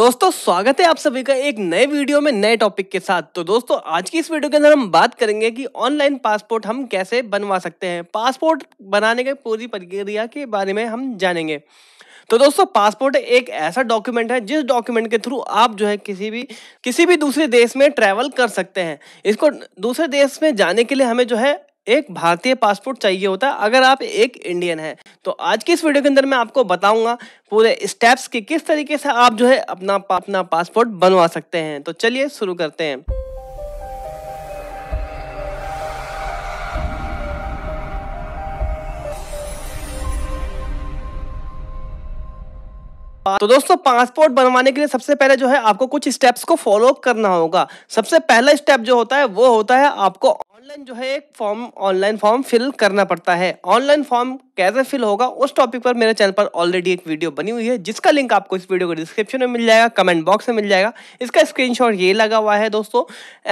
दोस्तों स्वागत है आप सभी का एक नए वीडियो में नए टॉपिक के साथ तो दोस्तों आज की इस वीडियो के अंदर हम बात करेंगे कि ऑनलाइन पासपोर्ट हम कैसे बनवा सकते हैं पासपोर्ट बनाने की पूरी प्रक्रिया के बारे में हम जानेंगे तो दोस्तों पासपोर्ट एक ऐसा डॉक्यूमेंट है जिस डॉक्यूमेंट के थ्रू आप जो है किसी भी किसी भी दूसरे देश में ट्रैवल कर सकते हैं इसको दूसरे देश में जाने के लिए हमें जो है एक भारतीय पासपोर्ट चाहिए होता है अगर आप एक इंडियन हैं तो आज की इस वीडियो के अंदर मैं आपको बताऊंगा पूरे स्टेप्स के किस तरीके से आप जो है अपना अपना पासपोर्ट बनवा सकते हैं तो चलिए शुरू करते हैं तो दोस्तों पासपोर्ट बनवाने के लिए सबसे पहले जो है आपको कुछ स्टेप्स को फॉलो करना होगा सबसे पहला स्टेप जो होता है वो होता है आपको ऑनलाइन जो है एक फॉर्म ऑनलाइन फॉर्म फिल करना पड़ता है ऑनलाइन फॉर्म कैसे फिल होगा उस टॉपिक पर मेरे चैनल पर ऑलरेडी एक वीडियो बनी हुई है जिसका लिंक आपको इस वीडियो के डिस्क्रिप्शन में मिल जाएगा कमेंट बॉक्स में मिल जाएगा इसका स्क्रीनशॉट ये लगा हुआ है दोस्तों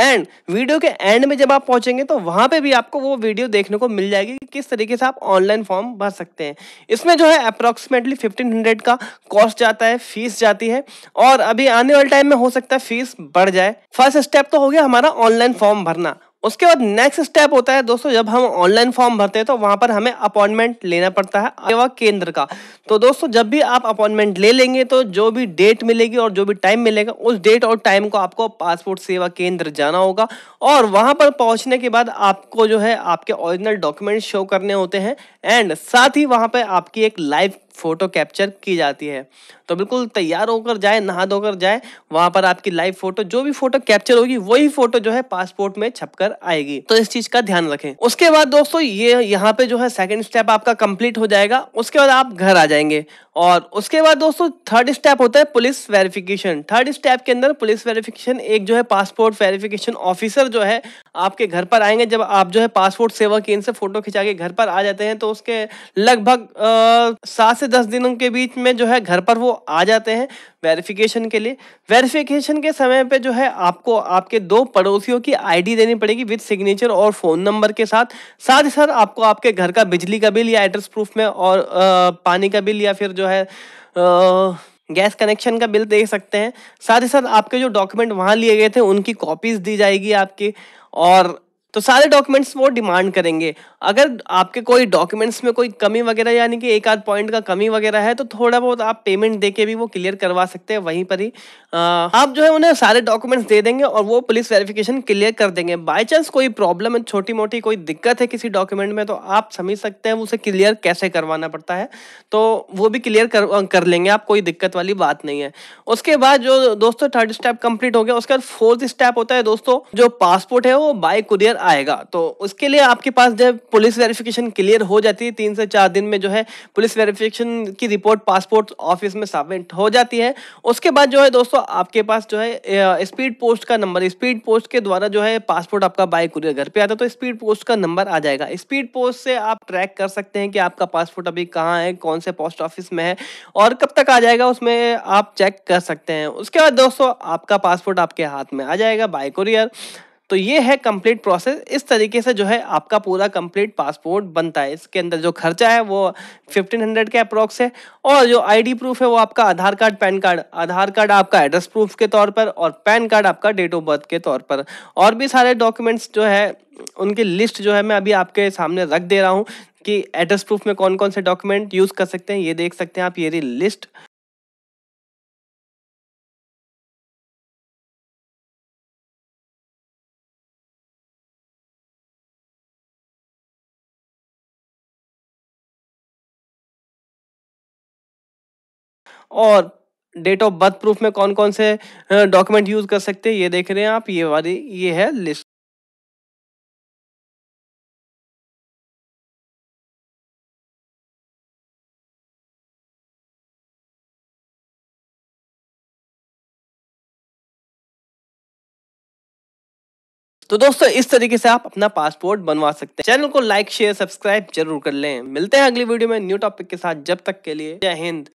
एंड वीडियो के एंड में जब आप पहुंचेंगे तो वहां पर भी आपको वो वीडियो देखने को मिल जाएगी कि किस तरीके से आप ऑनलाइन फॉर्म भर सकते हैं इसमें जो है अप्रोक्सीमेटली फिफ्टीन का कॉस्ट जाता है फीस जाती है और अभी आने वाले टाइम में हो सकता है फीस बढ़ जाए फर्स्ट स्टेप तो हो गया हमारा ऑनलाइन फॉर्म भरना उसके बाद नेक्स्ट स्टेप होता है दोस्तों जब हम ऑनलाइन फॉर्म भरते हैं तो वहां पर हमें अपॉइंटमेंट लेना पड़ता है सेवा केंद्र का तो दोस्तों जब भी आप अपॉइंटमेंट ले लेंगे तो जो भी डेट मिलेगी और जो भी टाइम मिलेगा उस डेट और टाइम को आपको पासपोर्ट सेवा केंद्र जाना होगा और वहां पर पहुंचने के बाद आपको जो है आपके ओरिजिनल डॉक्यूमेंट शो करने होते हैं एंड साथ ही वहाँ पर आपकी एक लाइव फोटो कैप्चर की जाती है तो बिल्कुल तैयार होकर जाए नहा धोकर जाए वहाँ पर आपकी लाइव फोटो जो भी फोटो कैप्चर होगी वही फोटो जो है पासपोर्ट में छपकर नजर आएगी तो इस चीज का ध्यान रखें उसके बाद दोस्तों ये यहाँ पे जो है सेकंड स्टेप आपका कंप्लीट हो जाएगा उसके बाद आप घर आ जाएंगे और उसके बाद दोस्तों थर्ड स्टेप होता है पुलिस वेरिफिकेशन थर्ड स्टेप के अंदर पुलिस वेरिफिकेशन एक जो है पासपोर्ट वेरिफिकेशन ऑफिसर जो है आपके घर पर आएंगे जब आप जो है पासपोर्ट सेवा केंद्र से फोटो खिंचा के घर पर आ जाते हैं तो उसके लगभग सात से दस दिनों के बीच में जो है घर पर वो आ जाते हैं वेरिफिकेशन के लिए वेरिफिकेशन के समय पे जो है आपको आपके दो पड़ोसियों की आईडी देनी पड़ेगी विद सिग्नेचर और फ़ोन नंबर के साथ साथ ही साथ आपको आपके घर का बिजली का बिल या एड्रेस प्रूफ में और आ, पानी का बिल या फिर जो है आ, गैस कनेक्शन का बिल दे सकते हैं साथ ही साथ आपके जो डॉक्यूमेंट वहाँ लिए गए थे उनकी कॉपीज़ दी जाएगी आपकी और तो सारे डॉक्यूमेंट्स वो डिमांड करेंगे अगर आपके कोई डॉक्यूमेंट्स में कोई कमी वगैरह यानी कि एक आध पॉइंट का कमी वगैरह है तो थोड़ा बहुत आप पेमेंट दे भी वो क्लियर करवा सकते हैं वहीं पर ही आ, आप जो है उन्हें सारे डॉक्यूमेंट्स दे देंगे और वो पुलिस वेरिफिकेशन क्लियर कर देंगे बाई चांस कोई प्रॉब्लम है छोटी मोटी कोई दिक्कत है किसी डॉक्यूमेंट में तो आप समझ सकते हैं उसे क्लियर कैसे करवाना पड़ता है तो वो भी क्लियर कर, कर लेंगे आप कोई दिक्कत वाली बात नहीं है उसके बाद जो दोस्तों थर्ड स्टेप कंप्लीट हो गया उसके बाद फोर्थ स्टेप होता है दोस्तों जो पासपोर्ट है वो बाय कुरियर आएगा तो उसके लिए आपके पास जब पुलिस वेरिफिकेशन क्लियर हो जाती है तीन से चार दिन में जो है पुलिस वेरिफिकेशन की रिपोर्ट पासपोर्ट ऑफिस में सबमिट हो जाती है उसके बाद जो है दोस्तों आपके पास जो है स्पीड पोस्ट का नंबर स्पीड पोस्ट के द्वारा जो है पासपोर्ट आपका बाई कुरियर घर पर आता तो स्पीड पोस्ट का नंबर आ जाएगा स्पीड पोस्ट से आप ट्रैक कर सकते हैं कि आपका पासपोर्ट अभी कहाँ है कौन से पोस्ट ऑफिस में है और कब तक आ जाएगा उसमें आप चेक कर सकते हैं उसके बाद दोस्तों आपका पासपोर्ट आपके हाथ में आ जाएगा बाई कुरियर तो ये है कंप्लीट प्रोसेस इस तरीके से जो है आपका पूरा कंप्लीट पासपोर्ट बनता है इसके अंदर जो खर्चा है वो फिफ्टीन हंड्रेड के अप्रोक्स है और जो आईडी प्रूफ है वो आपका Aadhaar card PAN card Aadhaar card आपका एड्रेस प्रूफ के तौर पर और पैन कार्ड आपका डेट ऑफ बर्थ के तौर पर और भी सारे डॉक्यूमेंट्स जो है उनकी लिस्ट जो है मैं अभी आपके सामने रख दे रहा हूँ कि एड्रेस प्रूफ में कौन कौन से डॉक्यूमेंट यूज़ कर सकते हैं ये देख सकते हैं आप ये लिस्ट और डेट ऑफ बर्थ प्रूफ में कौन कौन से डॉक्यूमेंट यूज कर सकते हैं ये देख रहे हैं आप ये वाली ये है लिस्ट तो दोस्तों इस तरीके से आप अपना पासपोर्ट बनवा सकते हैं चैनल को लाइक शेयर सब्सक्राइब जरूर कर लें मिलते हैं अगली वीडियो में न्यू टॉपिक के साथ जब तक के लिए जय हिंद